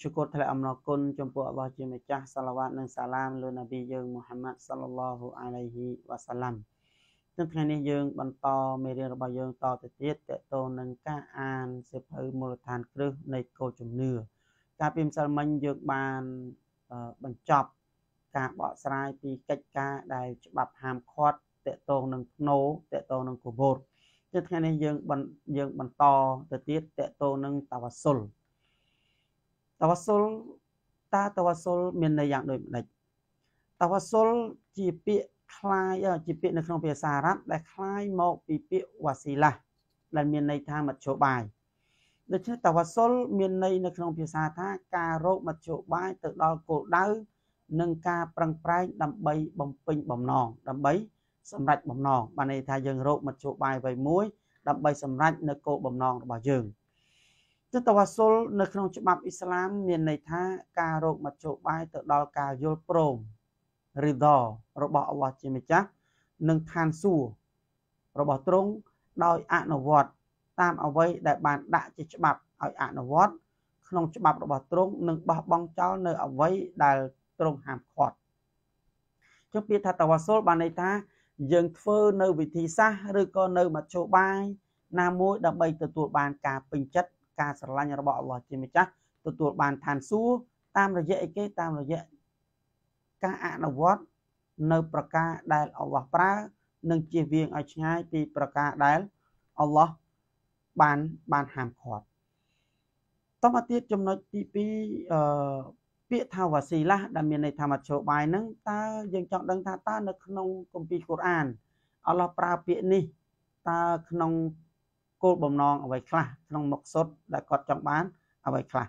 ឈុគរថ្លែងអំណរគុណចំពោះអបោះជាម្ចាស់សាឡាវ៉ាតនិងសាឡាមលើនប៊ីយើងមូហាម៉ាត់សាឡឡោហ៊ូអាឡៃហ៊ីវ៉ាសាឡាំនៅថ្ងៃនេះយើងបន្តមេរៀនរបស់យើងតទៅទៀតតទៅនឹងការអានសៀវភៅមូលដ្ឋានគ្រឹះនៃកោជំនឿការពីម្សិលមិញយើងបានបញ្ចប់ការបកស្រាយពីកិច្ចការដែលច្បាប់ហាមឃាត់តទៅនឹងភ្នោតទៅនឹងកូវោតនៅថ្ងៃនេះយើងយើងបន្តទៅទៀតតទៅនឹងតាវ៉ាសុលតវ៉ាសុលតើតវ៉ាសុលមានន័យយ៉ាងដូចម្ដេចតវ៉ាសុលជាពាក្យคล้ายជាពាក្យនៅក្នុងភាសាអារ៉ាប់ដែលคล้ายមកពីពាក្យវ៉ាស៊ីឡាដែលមានន័យថាមធ្យោបាយដូច្នេះតវ៉ាសុលមានន័យនៅក្នុងភាសាថាការរកមធ្យោបាយទៅដល់គោលដៅនិងការប្រឹងប្រែងដើម្បីបំពេញបំណងដើម្បីសម្រេចបំណងបានន័យថាយើងរកមធ្យោបាយអ្វីមួយដើម្បីសម្រេចនៅគោលបំណងរបស់យើង។យុទ្ធវ៉ាសុលនៅក្នុងច្បាប់អ៊ីស្លាមមានន័យថាការរោគមតិយោបាយទៅដល់ការយល់ព្រមរីដរបស់អល់ឡោះជាម្ចាស់និងឋានសួគ៌របស់ទ្រង់ដោយអនុវត្តតាមអ្វីដែលបានដាក់ជាច្បាប់ឲ្យអនុវត្តក្នុងច្បាប់របស់ទ្រង់និងបោះបង់ចោលនៅអ្វីដែលទ្រង់ហាមឃាត់ចុះពាក្យថាតវ៉ាសុលបានន័យថា យើងធ្វើនៅវិធីសាស្ត្រឬក៏នៅមធ្យោបាយណាមួយដើម្បីទទួលបានការពេញចិត្តការស្រឡាញ់របស់អល់ឡោះជាម្ចាស់ទទួលបានឋានសួគ៌តាមរយៈអីគេតាមរយៈការអនុវត្តនៅ ប្រការដែលអល់ឡោះប្រើនិងជៀសវាងឲ្យឆ្ងាយពីប្រការដែលអល់ឡោះបានបានហាមឃាត់តមកទៀតចំណុចទី2អឺពាក្យថាវ៉ាស៊ីឡាដែលមានន័យថាមធ្យោបាយហ្នឹងតើយើងចង់ដឹង ថាតើនៅក្នុងគម្ពីរកូរ៉ានអល់ឡោះប្រើពាក្យនេះតើក្នុងគោលបំណងអ្វីខ្លះក្នុងមុខសុទ្ធដែលគាត់ចង់បានអ្វីខ្លះ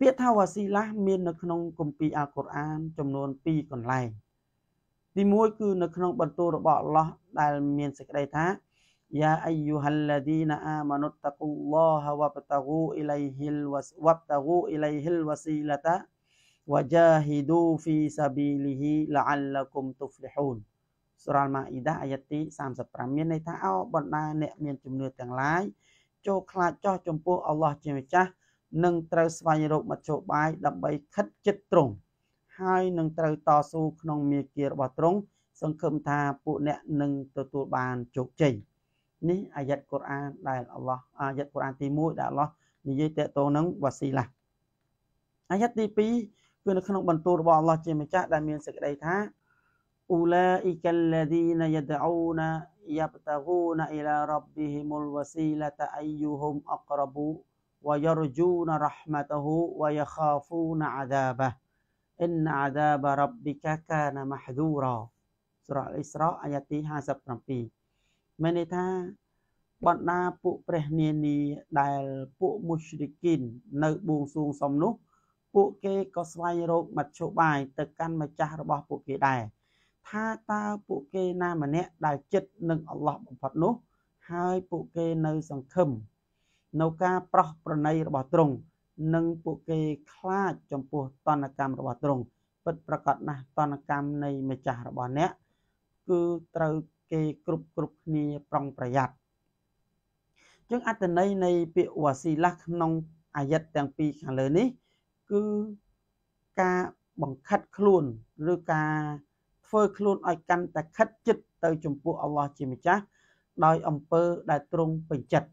ពាក្យថាវ៉ាស៊ីឡាមាន នៅក្នុងគម្ពីរអាល់កុរអាន ចំនួន2កន្លែងទី1គឺ នៅក្នុងបន្ទូលរបស់អល់ឡោះដែលមានសេចក្តីថាយ៉ាអាយុហល្លាឌីណាអាម៉ានុតតាកូឡោះវ៉ាបតាហ្គូអ៊ីឡៃហ៊ីលវ៉ាវ៉ាបតាហ្គូអ៊ីឡៃហ៊ីលវ៉ាស៊ីឡាតាវ៉ាជាហ៊ីឌូហ្វីសាប៊ីលីហ៊ីឡាអាល់ឡាគុំទុហ្វលហ៊ូនសូរ៉ាល់ម៉ាអ៊ីដាអាយ៉ាទី35មានន័យថាអោបណ្ដាអ្នកមានជំនឿទាំងឡាយចូលខ្លាចចោះចំពោះអល់ឡោះជាម្ចាស់និងត្រូវស្វែងរកមធ្យោបាយដើម្បីខិតជិតត្រង់ហើយនឹងត្រូវតស៊ូក្នុងមាគ៌ារបស់ត្រង់សង្ឃឹមថាពួកអ្នកនឹងទទួលបានជោគជ័យនេះអាយ៉ាត់កូរ៉ានដែលអល់ឡោះអាយ៉ាត់កូរ៉ានទី1ដែលអល់ឡោះនិយាយតាក់ទងនឹងវ៉ាស៊ីឡាអាយ៉ាត់ទី2គឺនៅក្នុងបន្ទូលរបស់អល់ឡោះជាម្ចាស់ដែលមានសេចក្តីថា أولئك الذين يدعون يبتغون إلى ربهم الوسيلة أيهم أقرب ويرجون رحمته ويخافون عذابه إن عذاب ربك كان محذورا سورة الإسراء آيات 57មានន័យថាបណ្ដាពួកព្រះនានីដែលពួកមុស្រិគីននៅបួងសួងសំនោះ ពួកគេក៏ស្វែងរកមធ្យោបាយទៅកាន់ម្ចាស់របស់ពួកគេដែរថាតើពួកគេណាម្នាក់ដែលចិត្តនឹងអល់ឡោះបំផុតនោះ ហើយពួកគេនៅសង្ឃឹមនៅការប្រោះប្រណីរបស់ទ្រង់និងពួកគេខ្លាចចំពោះតនកម្មរបស់ទ្រង់ពិតប្រកបណាស់តនកម្មនៃម្ចាស់របស់អ្នកគឺត្រូវគេគ្រប់គ្រប់គ្នាប្រុងប្រយ័ត្នជាងអត្តន័យនៃពាក្យវ៉ាស៊ីឡាក្នុងអាយិតទាំងពីរខាងលើនេះ គឺការបង្ខិតខ្លួនឬការធ្វើខ្លួនឲ្យកាន់តែខិតជិតទៅចំពោះអល់ឡោះជាម្ចាស់ដោយអំពើដែលទ្រង់ពេញចិត្ត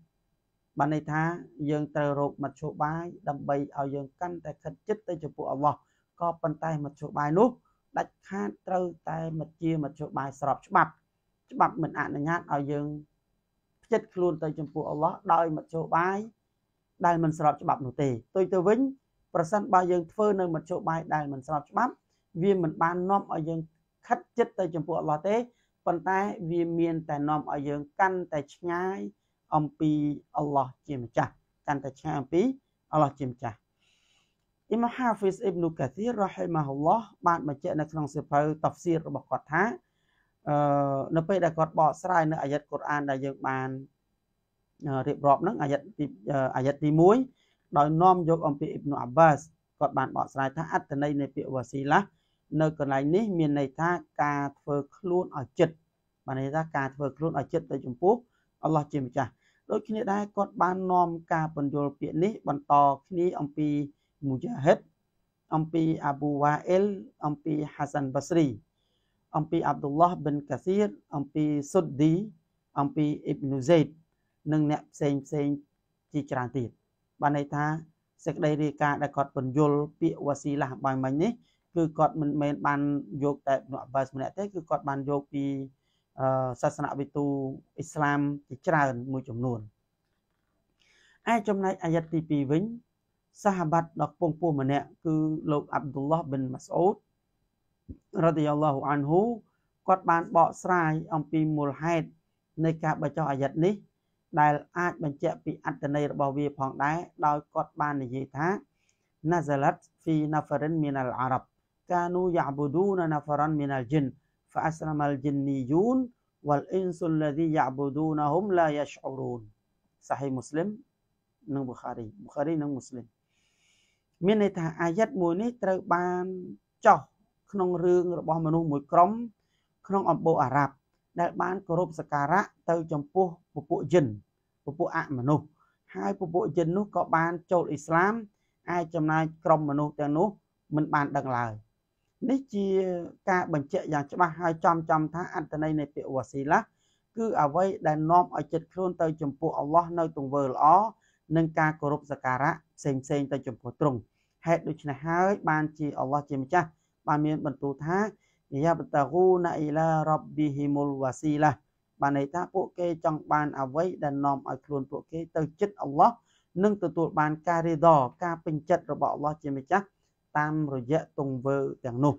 បានន័យថាយើងត្រូវរកមធ្យោបាយដើម្បីឲ្យយើងកាន់តែខិតជិតទៅចំពោះអល់ឡោះក៏ប៉ុន្តែមធ្យោបាយនោះដាច់ខាតត្រូវតែមធ្យាមធ្យោបាយស្របច្បាប់ច្បាប់មិនអនុញ្ញាតឲ្យយើងផ្ចិតខ្លួនទៅចំពោះអល់ឡោះដោយមធ្យោបាយដែលមិនស្របច្បាប់នោះទេទុយទៅវិញប្រសិនបើយើងធ្វើនៅមធ្យោបាយដែលមិនស្របច្បាប់វាមិនបាននាំឲ្យយើងខិតចិត្តទៅចំពោះអល់ឡោះទេប៉ុន្តែវាមានតែនាំឲ្យយើងកាន់តែឆ្ងាយអំពីអល់ឡោះជាម្ចាស់កាន់តែឆ្ងាយអំពីអល់ឡោះជាម្ចាស់អ៊ីមហាហ្វីសអ៊ីបនុកាធីររ៉ាហ៊ីម៉ាហ៊ុលឡោះបានបញ្ជាក់នៅក្នុងសៀវភៅតាហ្វស៊ីររបស់គាត់ថាអឺនៅពេលដែលគាត់បកស្រាយនៅអាយ៉ាត់កូរ៉ាន ដែលយើងបានរៀបរាប់ហ្នឹងអាយ៉ាត់ទីអាយ៉ាត់ទី1ដោយនាំយកអំពីអ៊ីបនុអាបាសគាត់បានបកស្រាយថាអត្តន័យនៃពាក្យវ៉ាស៊ីឡានៅកន្លែងនេះ មានន័យថា ការធ្វើ ខ្លួនឲ្យចិត្តបានន័យថាការធ្វើខ្លួនឲ្យចិត្តទៅចំពោះអល់ឡោះជាម្ចាស់ដូចគ្នាដែរគាត់បាននាំការបញ្យល់ពាក្យនេះ បន្តគ្នាអំពីមូជាហិតអំពីអាប៊ូវ៉ាអ៊ីលអំពីហាសាន់បាស្រី អំពីអាប់ឌុលឡោះប៊ិនកាសៀរអំពីស៊ុតឌីអំពីអ៊ីបនូសេតនិងអ្នកផ្សេងផ្សេងជាច្រើនទៀតបានន័យថាសេចក្តីរាយការណ៍ដែលគាត់បញ្យល់ពាក្យវ៉ាស៊ីឡាស់បាញ់មិញនេះគឺគាត់មិនមែនបានយកតែភ្នក់បាសម្នាក់ទេគឺគាត់បានយកពីសាសនាវិទូអ៊ីស្លាមជាច្រើនមួយចំនួនឯចំណែកអាយ៉ាត់ទី2វិញសាហាបាត់ដ៏ពងពោះម្នាក់គឺលោកអាប់ឌុលឡោះប៊ិនម៉ាស្អូតរ៉ាឌីយ៉ាឡោះអានហ៊ូគាត់បានបកស្រាយអំពីមូលហេតុនៃការបញ្ចុះអាយ៉ាត់នេះ ដែលអាច បញ្ជាក់ពីអត្តន័យរបស់វាផងដែរដោយគាត់បាននិយាយថា Nazalat fi nafarin min al-Arab كانوا يعبدون نفرا من الجن فأسلم الجنيون والإنس الذي يعبدونهم لا يشعرون صحيح مسلم និងប៊ូខារីប៊ូខារីនិងមូស្លីមមានន័យថាអាយ៉ិតមួយនេះត្រូវបានចោះក្នុងរឿងរបស់មនុស្សមួយក្រុមក្នុងអំបូរអារ៉ាប់ដែលបានគោរពសក្ការៈទៅចំពោះ ពពួកយិនពពួកអមនុស្សហើយពពួកយិននោះក៏បានចូលអ៊ីស្លាមអាចចំណាយក្រុមមនុស្សទាំងនោះមិនបានដឹងឡើយនេះជាការបញ្ជាក់យ៉ាងច្បាស់ហើយចំចំថាអត្តន័យនៃពាក្យវ៉ាស៊ីឡាគឺអ្វីដែលនាំឲ្យចិត្តខ្លួនទៅចំពោះអល់ឡោះនៅទង្វើល្អនិងការគោរពសក្ការៈផ្សេងផ្សេងទៅចំពោះទ្រង់ហេតុដូច្នេះហើយបានជាអល់ឡោះជាម្ចាស់បានមានបន្ទូលថាយ៉ាបតាហ៊ូណាអ៊ីឡារ៉ាប់ប៊ីហ៊ីមុលវ៉ាស៊ីឡាបានន័យថាពួកគេចង់បានអ្វី ដែលនាំឲ្យខ្លួនពួកគេទៅចិត្តអល់ឡោះនិងទទួល បានការរីដការពេញចិត្តរបស់អល់ឡោះជាម្ចាស់តាមរយៈទង្វើទាំងនោះ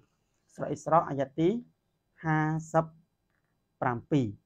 ស្រៈអ៊ីស្រាអអាយ៉ាទី57